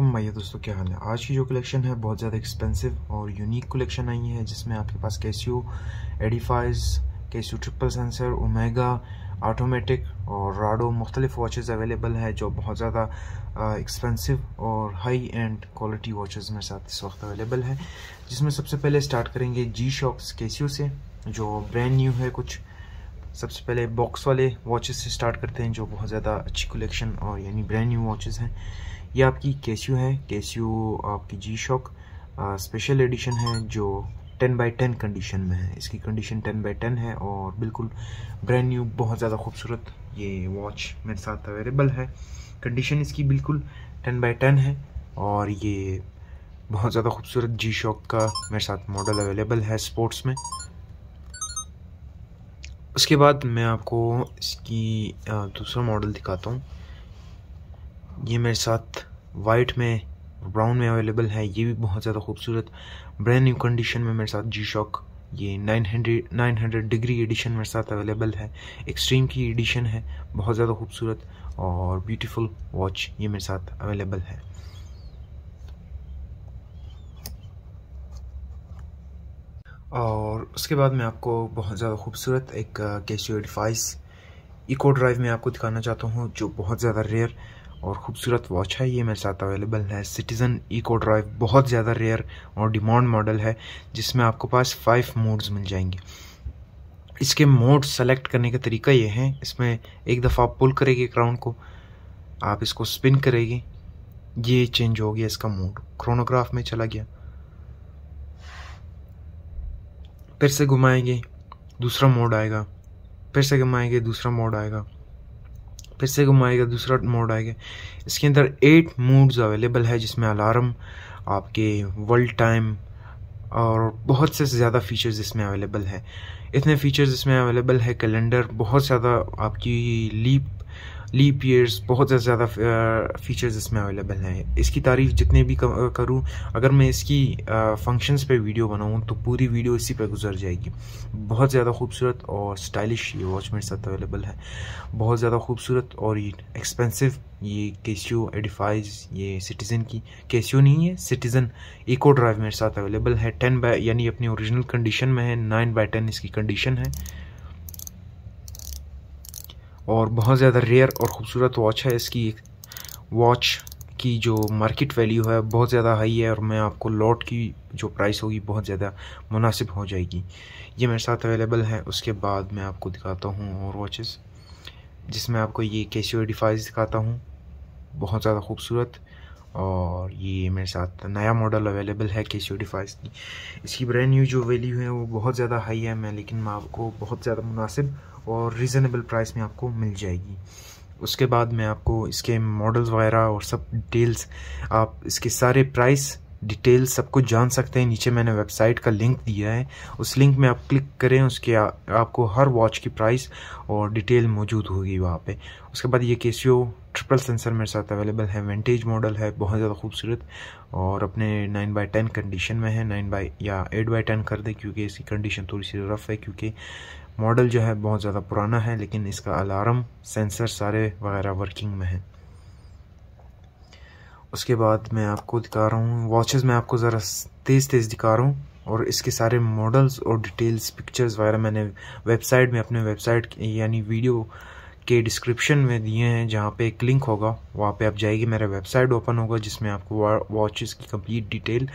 भाई दोस्तों क्या हाल है आज की जो कलेक्शन है बहुत ज़्यादा एक्सपेंसिव और यूनिक कलेक्शन आई है जिसमें आपके पास Casio Edifice Casio triple sensor omega automatic और राडो मुख्तलिफ वॉचेज़ अवेलेबल है जो बहुत ज़्यादा एक्सपेंसिव और हाई एंड क्वालिटी वॉचेज़ मेरे साथ इस वक्त अवेलेबल है जिसमें सबसे पहले स्टार्ट करेंगे जी शॉक्स कैसियो से जो ब्रांड न्यू है कुछ सबसे पहले बॉक्स वाले वॉचेस से स्टार्ट करते हैं जो बहुत ज़्यादा अच्छी कलेक्शन और यानी ब्रांड न्यू वॉचेस हैं ये आपकी केस्यू है केस्यू आपकी जी शॉक स्पेशल एडिशन है जो 10 बाई 10 कंडीशन में है इसकी कंडीशन 10 बाई 10 है और बिल्कुल ब्रांड न्यू बहुत ज़्यादा खूबसूरत ये वॉच मेरे साथ अवेलेबल है कंडीशन इसकी बिल्कुल 10 बाई 10 है और ये बहुत ज़्यादा खूबसूरत जी शॉक का मेरे साथ मॉडल अवेलेबल है स्पोर्ट्स में उसके बाद मैं आपको इसकी दूसरा मॉडल दिखाता हूँ ये मेरे साथ वाइट में ब्राउन में अवेलेबल है ये भी बहुत ज़्यादा खूबसूरत ब्रांड न्यू कंडीशन में मेरे साथ जी शॉक ये 900 900 डिग्री एडिशन मेरे साथ अवेलेबल है एक्सट्रीम की एडिशन है बहुत ज़्यादा खूबसूरत और ब्यूटीफुल वॉच ये मेरे साथ अवेलेबल है और उसके बाद मैं आपको बहुत ज़्यादा खूबसूरत एक कैशियो डिफाइस इको ड्राइव में आपको दिखाना चाहता हूँ जो बहुत ज़्यादा रेयर और ख़ूबसूरत वॉच है ये मेरे साथ अवेलेबल है सिटीज़न इको ड्राइव बहुत ज़्यादा रेयर और डिमांड मॉडल है जिसमें आपको पास फाइव मोड्स मिल जाएंगे इसके मोड सेलेक्ट करने का तरीका ये है इसमें एक दफ़ा आप पुल करेंगे क्राउन को आप इसको स्पिन करेंगे ये चेंज हो गया इसका मोड क्रोनोग्राफ में चला गया फिर से घुमाएंगे दूसरा मोड आएगा फिर से घुमाएंगे दूसरा मोड आएगा फिर से घुमाएगा दूसरा मोड आएगा इसके अंदर एट मोड्स अवेलेबल है जिसमें अलार्म आपके वर्ल्ड टाइम और बहुत से ज़्यादा फीचर्स इसमें अवेलेबल है इतने फीचर्स इसमें अवेलेबल है कैलेंडर बहुत ज़्यादा आपकी लीप लीप ईयर्स बहुत ज़्यादा फीचर्स इसमें अवेलेबल हैं इसकी तारीफ जितने भी करूँ अगर मैं इसकी फंक्शंस पे वीडियो बनाऊँ तो पूरी वीडियो इसी पे गुजर जाएगी बहुत ज़्यादा खूबसूरत और स्टाइलिश ये वॉच मेरे साथ अवेलेबल है बहुत ज़्यादा खूबसूरत और ये एक्सपेंसिव ये केसियो एडिफाइज ये सिटीज़न की केसियो नहीं है सिटीज़न एको ड्राइव मेरे साथ अवेलेबल है टेन बाय यानी अपनी ओरिजिनल कंडीशन में है नाइन बाय टेन इसकी कंडीशन है और बहुत ज़्यादा रेयर और ख़ूबसूरत वॉच है इसकी वॉच की जो मार्केट वैल्यू है बहुत ज़्यादा हाई है और मैं आपको लॉट की जो प्राइस होगी बहुत ज़्यादा मुनासिब हो जाएगी ये मेरे साथ अवेलेबल है उसके बाद मैं आपको दिखाता हूँ और वॉचेस जिसमें आपको ये कैसियो डिफाइज दिखाता हूँ बहुत ज़्यादा खूबसूरत और ये मेरे साथ नया मॉडल अवेलेबल है के सी की इसकी ब्रांड न्यू जो वैल्यू है वो बहुत ज़्यादा हाई है मैं लेकिन मैं आपको बहुत ज़्यादा मुनासिब और रीज़नेबल प्राइस में आपको मिल जाएगी उसके बाद मैं आपको इसके मॉडल्स वगैरह और सब डिटेल्स आप इसके सारे प्राइस डिटेल्स सब कुछ जान सकते हैं नीचे मैंने वेबसाइट का लिंक दिया है उस लिंक में आप क्लिक करें उसके आ, आपको हर वॉच की प्राइस और डिटेल मौजूद होगी वहाँ पे उसके बाद ये केसियो एक्सपल सेंसर मेरे साथ अवेलेबल है वेंटेज मॉडल है बहुत ज़्यादा खूबसूरत और अपने नाइन बाई टेन कंडीशन में है नाइन बाई या एट बाई टेन कर दें क्योंकि इसकी कंडीशन थोड़ी सी रफ़ है क्योंकि मॉडल जो है बहुत ज़्यादा पुराना है लेकिन इसका अलार्म सेंसर सारे वगैरह वर्किंग में है उसके बाद मैं आपको दिखा रहा हूँ वॉचेस मैं आपको ज़रा तेज़ तेज़ दिखा रहा हूँ और इसके सारे मॉडल्स और डिटेल्स पिक्चर्स वगैरह मैंने वेबसाइट में अपने वेबसाइट यानी वीडियो के डिस्क्रिप्शन में दिए हैं जहाँ पे एक लिंक होगा वहाँ पे आप जाइए मेरा वेबसाइट ओपन होगा जिसमें आपको वॉचेस की कंप्लीट डिटेल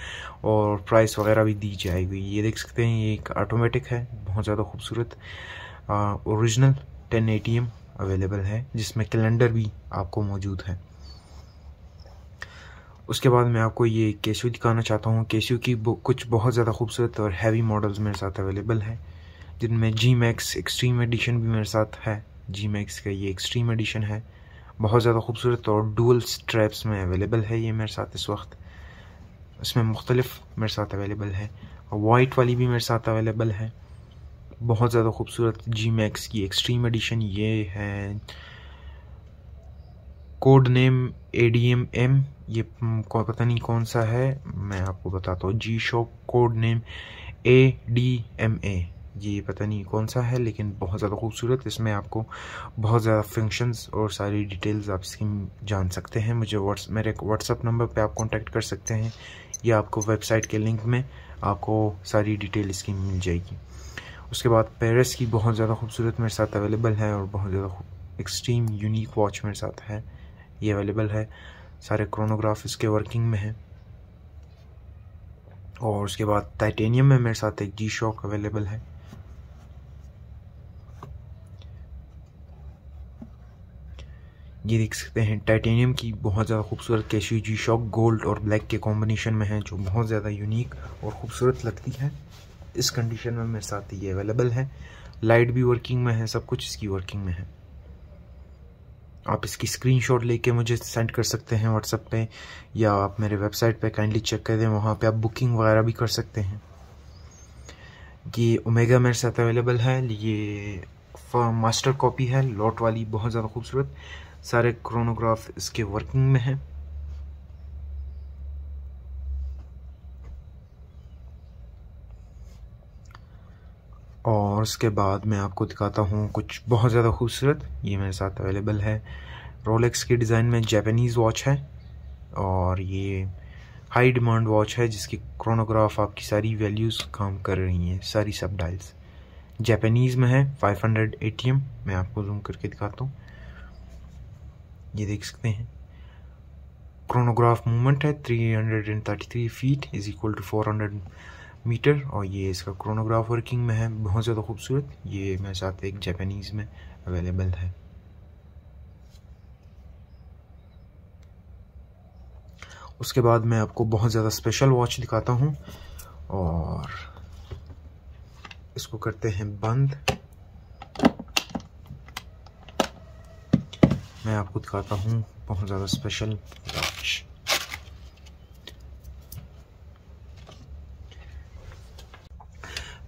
और प्राइस वगैरह भी दी जाएगी ये देख सकते हैं ये एक ऑटोमेटिक है बहुत ज़्यादा खूबसूरत ओरिजिनल टेन ए अवेलेबल है जिसमें कैलेंडर भी आपको मौजूद है उसके बाद मैं आपको ये केशू दिखाना चाहता हूँ केशू की कुछ बहुत ज़्यादा खूबसूरत और हैवी मॉडल्स मेरे साथ अवेलेबल है जिनमें जी मैक्स एक्सट्रीम एडिशन भी मेरे साथ है जी मैक्स का ये एक्सट्रीम एडिशन है बहुत ज़्यादा खूबसूरत और डुअल स्ट्रैप्स में अवेलेबल है ये मेरे साथ इस वक्त इसमें मुख्तलिफ मेरे साथ अवेलेबल है और वाइट वाली भी मेरे साथ अवेलेबल है बहुत ज़्यादा खूबसूरत जी मैक्स की एक्सट्रीम एडिशन ये है code name A D M M ये पता नहीं कौन सा है मैं आपको बताता हूँ G shop code name A D M A ये पता नहीं कौन सा है लेकिन बहुत ज़्यादा खूबसूरत इसमें आपको बहुत ज़्यादा फंक्शंस और सारी डिटेल्स आप इसकी जान सकते हैं मुझे व्हाट्स मेरे व्हाट्सअप नंबर पे आप कांटेक्ट कर सकते हैं या आपको वेबसाइट के लिंक में आपको सारी डिटेल इसकी मिल जाएगी उसके बाद पेरिस की बहुत ज़्यादा खूबसूरत मेरे साथ अवेलेबल है और बहुत ज़्यादा एक्सट्रीम यूनिक वॉच मेरे साथ है ये अवेलेबल है सारे क्रोनोग्राफ इसके वर्किंग में है और उसके बाद टाइटेनियम में मेरे साथ एक जी शॉक अवेलेबल है ये देख सकते हैं टाइटेनियम की बहुत ज़्यादा खूबसूरत कैशी जी शॉक गोल्ड और ब्लैक के कॉम्बिनेशन में है जो बहुत ज़्यादा यूनिक और ख़ूबसूरत लगती है इस कंडीशन में मेरे साथ ये अवेलेबल है लाइट भी वर्किंग में है सब कुछ इसकी वर्किंग में है आप इसकी स्क्रीनशॉट लेके मुझे सेंड कर सकते हैं व्हाट्सएप पे या आप मेरे वेबसाइट पे काइंडली चेक कर दें वहाँ पे आप बुकिंग वगैरह भी कर सकते हैं ये ओमेगा मेरे साथ अवेलेबल है ये मास्टर कॉपी है लॉट वाली बहुत ज़्यादा खूबसूरत सारे क्रोनोग्राफ इसके वर्किंग में हैं और उसके बाद मैं आपको दिखाता हूँ कुछ बहुत ज़्यादा खूबसूरत ये मेरे साथ अवेलेबल है रोलेक्स की डिज़ाइन में जापानीज़ वॉच है और ये हाई डिमांड वॉच है जिसकी क्रोनोग्राफ आपकी सारी वैल्यूज़ काम कर रही हैं सारी सब डाइल्स जापानीज़ में है 500 एम मैं आपको जूम करके दिखाता हूँ ये देख सकते हैं क्रोनोग्राफ मूवमेंट है 333 feet is equal to 400 metre और ये इसका क्रोनोग्राफ वर्किंग में है बहुत ज़्यादा खूबसूरत ये मेरे साथ एक जापानीज़ में अवेलेबल है उसके बाद मैं आपको बहुत ज़्यादा स्पेशल वॉच दिखाता हूँ और इसको करते हैं बंद मैं आपको दिखाता हूँ बहुत ज़्यादा स्पेशल ब्रांच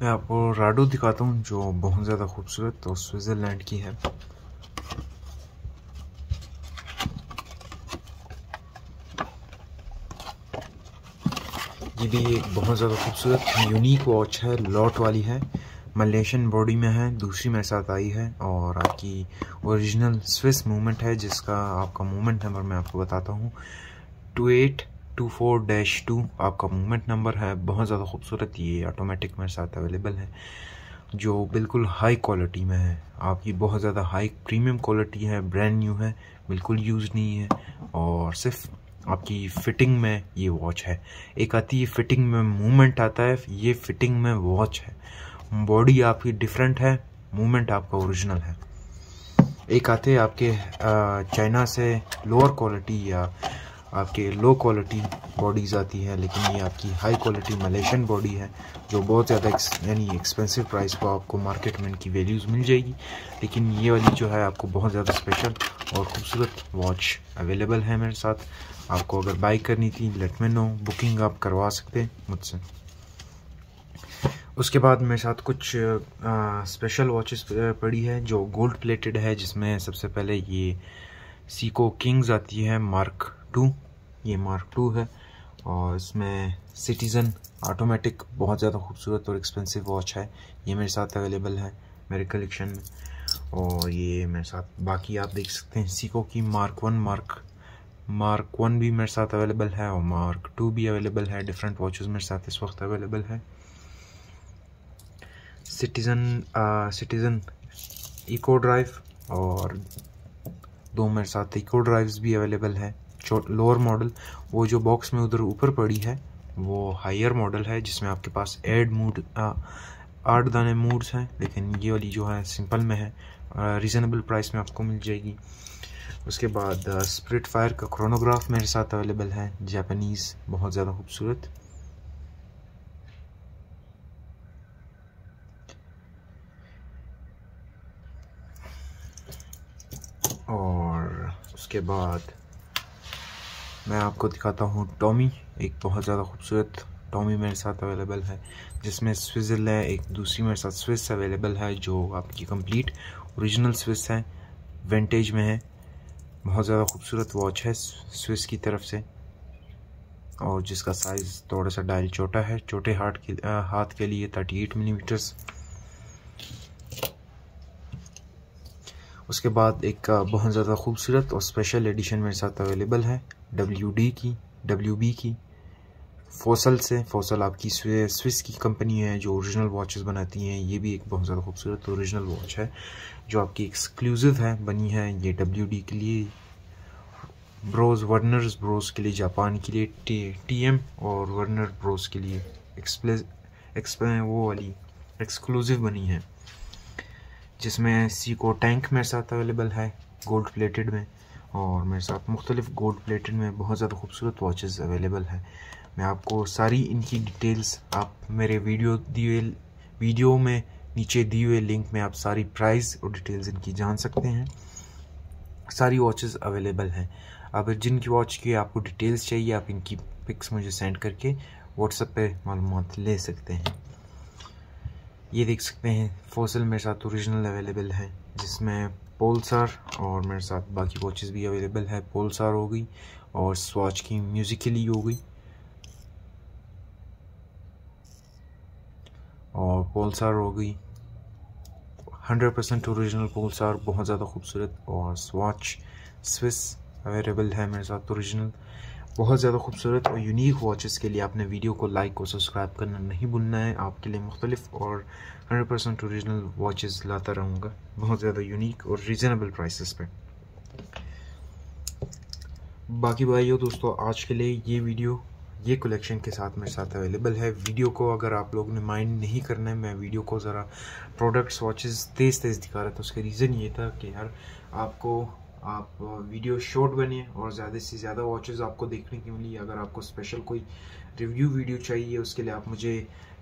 मैं आपको राडो दिखाता हूँ जो बहुत ज़्यादा खूबसूरत तो स्विट्ज़रलैंड की है ये भी एक बहुत ज़्यादा खूबसूरत यूनिक वॉच है लॉट वाली है मलेशियन बॉडी में है दूसरी मेरे साथ आई है और आपकी ओरिजिनल स्विस मूवमेंट है जिसका आपका मूवमेंट नंबर मैं आपको बताता हूँ two eight two four dash two आपका मूवमेंट नंबर है बहुत ज़्यादा खूबसूरत ये ऑटोमेटिक मेरे साथ अवेलेबल है जो बिल्कुल हाई क्वालिटी में है आपकी बहुत ज़्यादा हाई प्रीमियम क्वालिटी है ब्रांड न्यू है बिल्कुल यूज़ नहीं है और सिर्फ आपकी फ़िटिंग में ये वॉच है एक आती है फ़िटिंग में मूवमेंट आता है ये फ़िटिंग में वॉच है बॉडी आपकी डिफरेंट है मूवमेंट आपका ओरिजिनल है एक आते आपके चाइना से लोअर क्वालिटी या आपके लो क्वालिटी बॉडीज़ आती हैं लेकिन ये आपकी हाई क्वालिटी मलेशियन बॉडी है जो बहुत ज़्यादा यानी एक्सपेंसिव प्राइस पर आपको मार्केट में इनकी वैल्यूज़ मिल जाएगी लेकिन ये वाली जो है आपको बहुत ज़्यादा स्पेशल और खूबसूरत वॉच अवेलेबल है मेरे साथ आपको अगर बाई करनी थी लेट नो बुकिंग आप करवा सकते हैं मुझसे उसके बाद मेरे साथ कुछ आ, स्पेशल वॉचेस पड़ी है जो गोल्ड प्लेटेड है जिसमें सबसे पहले ये सीको किंग्स आती है मार्क टू ये मार्क टू है और इसमें सिटीज़न ऑटोमेटिक बहुत ज़्यादा खूबसूरत और एक्सपेंसिव वॉच है ये मेरे साथ अवेलेबल है मेरे कलेक्शन में और ये मेरे साथ बाकी आप देख सकते हैं सीको की mark one mark mark one भी मेरे साथ अवेलेबल है और मार्क टू भी अवेलेबल है डिफरेंट वॉचेस मेरे साथ इस वक्त अवेलेबल है सिटीज़न सिटीज़न इको ड्राइव और दो मेरे साथ इको ड्राइव्स भी अवेलेबल हैं लोअर मॉडल वो जो बॉक्स में उधर ऊपर पड़ी है वो हायर मॉडल है जिसमें आपके पास एड मूड आठ दाने मूड्स हैं लेकिन ये वाली जो है सिंपल में है रीज़नेबल प्राइस में आपको मिल जाएगी उसके बाद स्प्रिट फायर का क्रोनोग्राफ मेरे साथ अवेलेबल है जापानीज़ बहुत ज़्यादा खूबसूरत और उसके बाद मैं आपको दिखाता हूँ टॉमी एक बहुत ज़्यादा खूबसूरत टॉमी मेरे साथ अवेलेबल है जिसमें स्विजल है एक दूसरी मेरे साथ स्विस अवेलेबल है जो आपकी कंप्लीट ओरिजिनल स्विस है वेंटेज में है बहुत ज़्यादा खूबसूरत वॉच है स्विस की तरफ से और जिसका साइज़ थोड़ा सा डायल छोटा है छोटे हार्ट के आ, हाथ के लिए थर्टी एट मीटर्स उसके बाद एक बहुत ज़्यादा खूबसूरत और स्पेशल एडिशन मेरे साथ अवेलेबल है डब्ल्यू डी की डब्ल्यू बी की फोसल से फोसल आपकी स्विस की कंपनी है जो ओरिजिनल वॉचेस बनाती हैं ये भी एक बहुत ज़्यादा खूबसूरत ओरिजिनल वॉच है जो आपकी एक्सक्लूसिव है बनी है ये डब्ल्यू डी के लिए ब्रोज वर्नर्स ब्रोज के लिए जापान के लिए टी, टी एम और वर्नर ब्रोज के लिए एक्सप्ले एक्सप्ले वो वाली एक्सक्लूसिव बनी है जिसमें सीको टैंक मेरे साथ अवेलेबल है गोल्ड प्लेटेड में और मेरे साथ मुख्तलिफ गोल्ड प्लेटेड में बहुत ज़्यादा खूबसूरत वॉचेस अवेलेबल है मैं आपको सारी इनकी डिटेल्स आप मेरे वीडियो दिए वीडियो में नीचे दिए हुए लिंक में आप सारी प्राइस और डिटेल्स इनकी जान सकते हैं सारी वॉचेस अवेलेबल हैं अगर जिनकी वॉच की आपको डिटेल्स चाहिए आप इनकी पिक्स मुझे सेंड करके व्हाट्सएप पर मालूम ले सकते हैं ये देख सकते हैं फोसल मेरे साथ ओरिजिनल अवेलेबल है जिसमें पोलसार और मेरे साथ बाकी वॉचेस भी अवेलेबल है पोलसार हो गई और स्वाच की म्यूज़िकली हो गई और पोलसार हो गई 100% परसेंट औरिजिनल पोलसार बहुत ज़्यादा खूबसूरत और स्वाच स्विस अवेलेबल है मेरे साथ औरिजिनल बहुत ज़्यादा खूबसूरत और यूनिक वॉचेस के लिए आपने वीडियो को लाइक और सब्सक्राइब करना नहीं भूलना है आपके लिए मुख्तलिफ और 100% परसेंट औरिजिनल वॉचेस लाता रहूँगा बहुत ज़्यादा यूनिक और रिजनेबल प्राइसेस पे बाकी भाइयों दोस्तों आज के लिए ये वीडियो ये कलेक्शन के साथ मेरे साथ अवेलेबल है वीडियो को अगर आप लोग ने माइंड नहीं करना है मैं वीडियो को ज़रा प्रोडक्ट्स वॉचेस तेज़ तेज़ दिखा रहा था उसका रीज़न ये था कि यार आपको आप वीडियो शॉर्ट बने और ज़्यादा से ज़्यादा वॉचेस आपको देखने के मिली अगर आपको स्पेशल कोई रिव्यू वीडियो चाहिए उसके लिए आप मुझे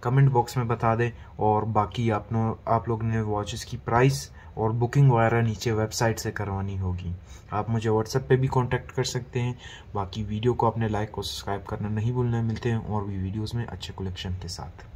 कमेंट बॉक्स में बता दें और बाकी आप आप लोग ने वॉचेस की प्राइस और बुकिंग वगैरह नीचे वेबसाइट से करवानी होगी आप मुझे व्हाट्सएप पे भी कांटेक्ट कर सकते हैं बाकी वीडियो को अपने लाइक और सब्सक्राइब करना नहीं भूलना मिलते हैं और भी वीडियोज़ में अच्छे कलेक्शन के साथ